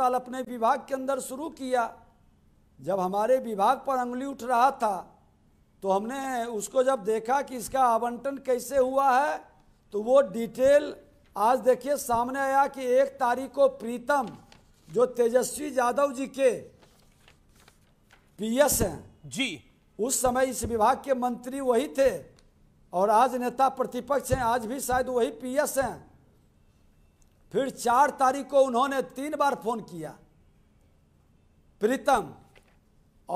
अस्पताल अपने विभाग के अंदर शुरू किया जब हमारे विभाग पर उंगली उठ रहा था तो हमने उसको जब देखा कि इसका आवंटन कैसे हुआ है तो वो डिटेल आज देखिए सामने आया कि एक तारीख को प्रीतम जो तेजस्वी यादव जी के पीएस हैं जी उस समय इस विभाग के मंत्री वही थे और आज नेता प्रतिपक्ष हैं आज भी शायद वही पीएस हैं फिर चार तारीख को उन्होंने तीन बार फोन किया प्रीतम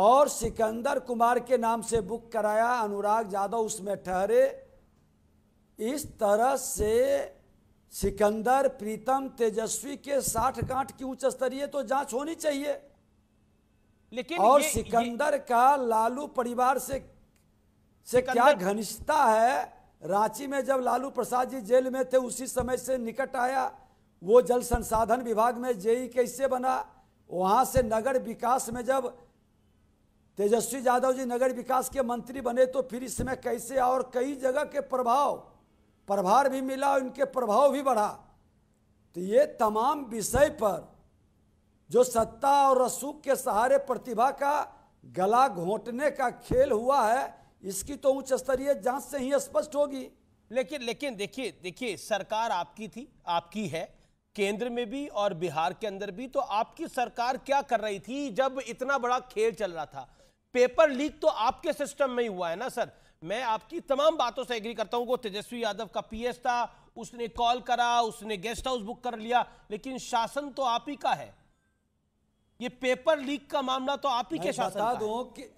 और सिकंदर कुमार के नाम से बुक कराया अनुराग यादव उसमें ठहरे इस तरह से सिकंदर प्रीतम तेजस्वी के साठ गांठ की उच्च स्तरीय तो जांच होनी चाहिए लेकिन और ये, सिकंदर ये... का लालू परिवार से से क्या घनिष्ठता है रांची में जब लालू प्रसाद जी जेल में थे उसी समय से निकट आया वो जल संसाधन विभाग में जेई कैसे बना वहाँ से नगर विकास में जब तेजस्वी यादव जी नगर विकास के मंत्री बने तो फिर इसमें कैसे और कई जगह के प्रभाव प्रभार भी मिला और इनके प्रभाव भी बढ़ा तो ये तमाम विषय पर जो सत्ता और रसूख के सहारे प्रतिभा का गला घोंटने का खेल हुआ है इसकी तो उच्च स्तरीय जांच से ही स्पष्ट होगी लेकिन लेकिन देखिए देखिए सरकार आपकी थी आपकी है केंद्र में भी और बिहार के अंदर भी तो आपकी सरकार क्या कर रही थी जब इतना बड़ा खेल चल रहा था पेपर लीक तो आपके सिस्टम में ही हुआ है ना सर मैं आपकी तमाम बातों से एग्री करता हूं वो तेजस्वी यादव का पीएस था उसने कॉल करा उसने गेस्ट हाउस बुक कर लिया लेकिन शासन तो आप ही का है ये पेपर लीक का मामला तो आप ही के शासन बता दूं कि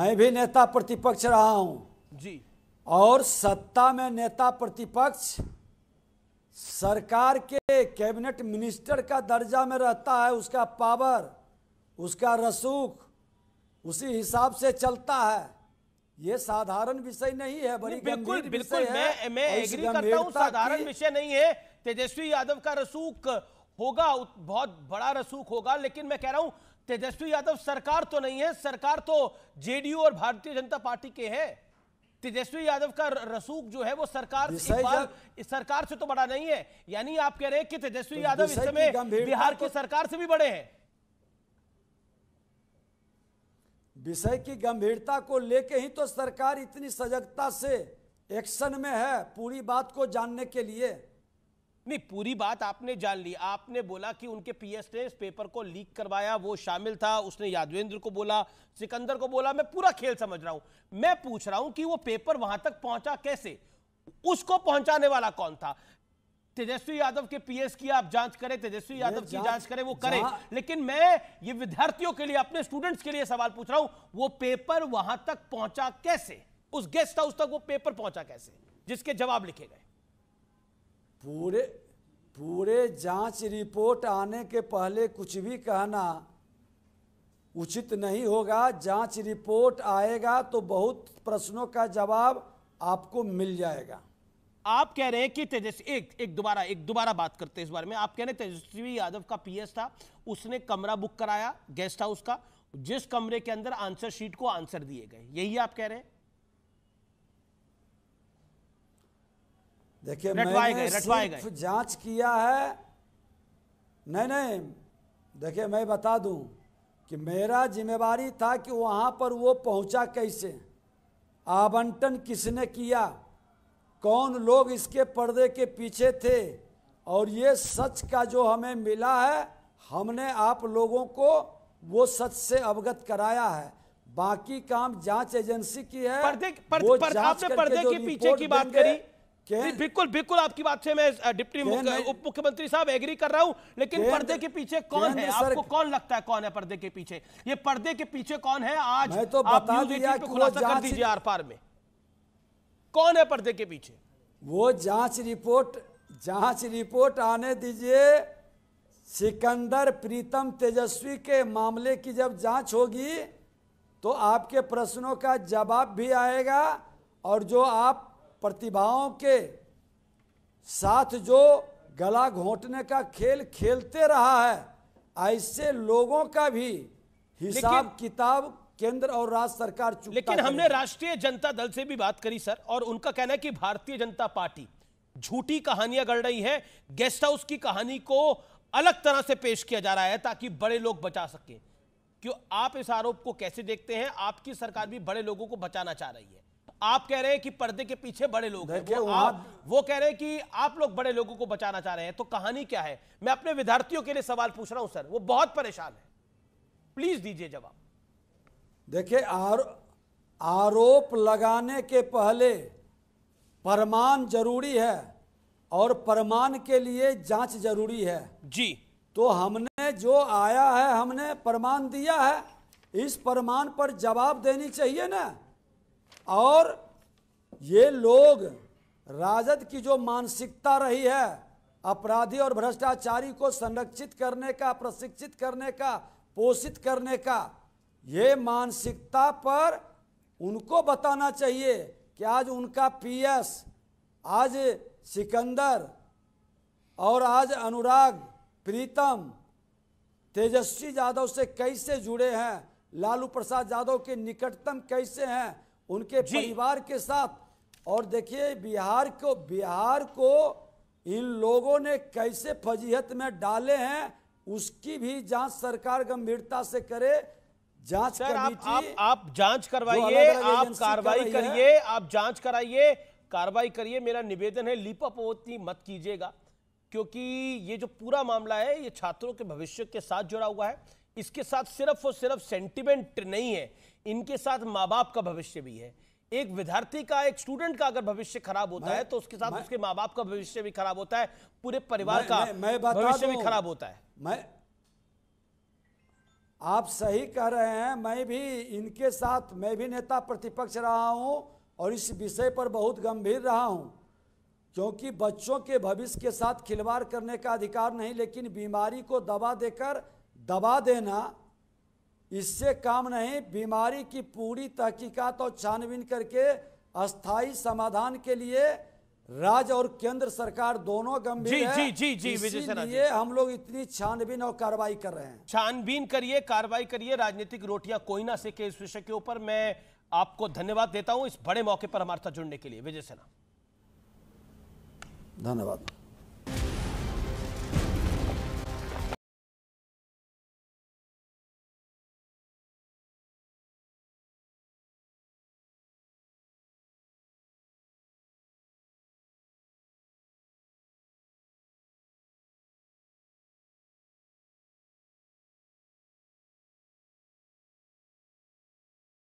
मैं भी नेता प्रतिपक्ष रहा हूं जी और सत्ता में नेता प्रतिपक्ष सरकार के कैबिनेट मिनिस्टर का दर्जा में रहता है उसका पावर उसका रसूख उसी हिसाब से चलता है ये साधारण विषय नहीं है बड़ी बिल्कुल बिल्कुल मैं मैं एग्री करता हूँ साधारण विषय नहीं है तेजस्वी यादव का रसूख होगा बहुत बड़ा रसूख होगा लेकिन मैं कह रहा हूँ तेजस्वी यादव सरकार तो नहीं है सरकार तो जेडीयू और भारतीय जनता पार्टी के है तेजस्वी यादव का रसूख जो है वो सरकार इस सरकार से तो बड़ा नहीं है यानी आप कह रहे हैं कि तेजस्वी तो यादव इस समय बिहार की सरकार से भी बड़े हैं विषय की गंभीरता को लेके ही तो सरकार इतनी सजगता से एक्शन में है पूरी बात को जानने के लिए नहीं पूरी बात आपने जान ली आपने बोला कि उनके पीएस ने इस पेपर को लीक करवाया वो शामिल था उसने यादवेंद्र को बोला सिकंदर को बोला मैं पूरा खेल समझ रहा हूं मैं पूछ रहा हूं कि वो पेपर वहां तक पहुंचा कैसे उसको पहुंचाने वाला कौन था तेजस्वी यादव के पीएस की आप जांच करें तेजस्वी यादव की जांच करें वो करें लेकिन मैं ये विद्यार्थियों के लिए अपने स्टूडेंट्स के लिए सवाल पूछ रहा हूं वो पेपर वहां तक पहुंचा कैसे उस गेस्ट हाउस तक वो पेपर पहुंचा कैसे जिसके जवाब लिखे गए पूरे पूरे जांच रिपोर्ट आने के पहले कुछ भी कहना उचित नहीं होगा जांच रिपोर्ट आएगा तो बहुत प्रश्नों का जवाब आपको मिल जाएगा आप कह रहे हैं कि तेजस्वी एक एक दोबारा एक दोबारा बात करते हैं इस बारे में आप कह रहे हैं तेजस्वी यादव का पीएस था उसने कमरा बुक कराया गेस्ट हाउस का जिस कमरे के अंदर आंसर शीट को आंसर दिए गए यही आप कह रहे हैं देखिए मैंने सिर्फ जांच किया है नहीं नहीं देखिए मैं बता दूं कि मेरा जिम्मेवारी था कि वहां पर वो पहुंचा कैसे आवंटन किसने किया कौन लोग इसके पर्दे के पीछे थे और ये सच का जो हमें मिला है हमने आप लोगों को वो सच से अवगत कराया है बाकी काम जांच एजेंसी की है पर्दे पर, पर, आपने पर्दे के पीछे की बात करी बिल्कुल बिल्कुल आपकी बात से मैं डिप्टी उप मुख्यमंत्री साहब एग्री कर रहा हूं लेकिन पर्दे के पीछे कौन है आपको कौन लगता है कौन है पर्दे के पीछे ये पर्दे के पीछे कौन है आज तो बता खुलासा कर दीजिए आर पार में कौन है पर्दे के पीछे वो जांच रिपोर्ट जांच रिपोर्ट आने दीजिए सिकंदर प्रीतम तेजस्वी के मामले की जब जांच होगी तो आपके प्रश्नों का जवाब भी आएगा और जो आप प्रतिभाओं के साथ जो गला घोटने का खेल खेलते रहा है ऐसे लोगों का भी हिसाब किताब केंद्र और राज्य सरकार लेकिन हमने राष्ट्रीय जनता दल से भी बात करी सर और उनका कहना है कि भारतीय जनता पार्टी झूठी कहानियां गढ़ रही है गेस्ट हाउस की कहानी को अलग तरह से पेश किया जा रहा है ताकि बड़े लोग बचा सके क्यों आप इस आरोप को कैसे देखते हैं आपकी सरकार भी बड़े लोगों को बचाना चाह रही है आप कह रहे हैं कि पर्दे के पीछे बड़े लोग हैं वो वो कह रहे हैं कि आप लोग बड़े लोगों को बचाना चाह रहे हैं तो कहानी क्या है मैं अपने विद्यार्थियों के लिए सवाल पूछ रहा हूं सर वो बहुत परेशान है प्लीज दीजिए जवाब देखिए आर, आरोप लगाने के पहले प्रमाण जरूरी है और प्रमाण के लिए जांच जरूरी है जी तो हमने जो आया है हमने प्रमाण दिया है इस प्रमाण पर जवाब देनी चाहिए ना और ये लोग राजद की जो मानसिकता रही है अपराधी और भ्रष्टाचारी को संरक्षित करने का प्रशिक्षित करने का पोषित करने का ये मानसिकता पर उनको बताना चाहिए कि आज उनका पीएस आज सिकंदर और आज अनुराग प्रीतम तेजस्वी यादव से कैसे जुड़े हैं लालू प्रसाद यादव के निकटतम कैसे हैं उनके परिवार के साथ और देखिए बिहार को बिहार को इन लोगों ने कैसे फजीहत में डाले हैं उसकी भी जांच सरकार गंभीरता से करे जांच आप, आप आप जांच करवाइए आप कार्रवाई करिए आप जांच कराइए कार्रवाई करिए मेरा निवेदन है लिपापोती मत कीजिएगा क्योंकि ये जो पूरा मामला है ये छात्रों के भविष्य के साथ जुड़ा हुआ है इसके साथ सिर्फ और सिर्फ सेंटिमेंट नहीं है इनके साथ माँ बाप का भविष्य भी है एक विद्यार्थी का एक स्टूडेंट का अगर भविष्य खराब होता है तो उसके साथ उसके माँ बाप का भविष्य भी खराब होता है पूरे परिवार का भविष्य भी खराब होता है मैं आप सही कह रहे हैं मैं भी इनके साथ मैं भी नेता प्रतिपक्ष रहा हूं और इस विषय पर बहुत गंभीर रहा हूं क्योंकि बच्चों के भविष्य के साथ खिलवाड़ करने का अधिकार नहीं लेकिन बीमारी को दबा देकर दबा देना इससे काम नहीं बीमारी की पूरी तहकीकात और छानबीन करके अस्थाई समाधान के लिए राज्य और केंद्र सरकार दोनों गंभीर जी, जी जी जी जी इसीलिए हम लोग इतनी छानबीन और कार्रवाई कर रहे हैं छानबीन करिए कार्रवाई करिए राजनीतिक रोटियां कोई ना सीखे इस विषय के ऊपर मैं आपको धन्यवाद देता हूं इस बड़े मौके पर हमारे साथ जुड़ने के लिए विजय सेना धन्यवाद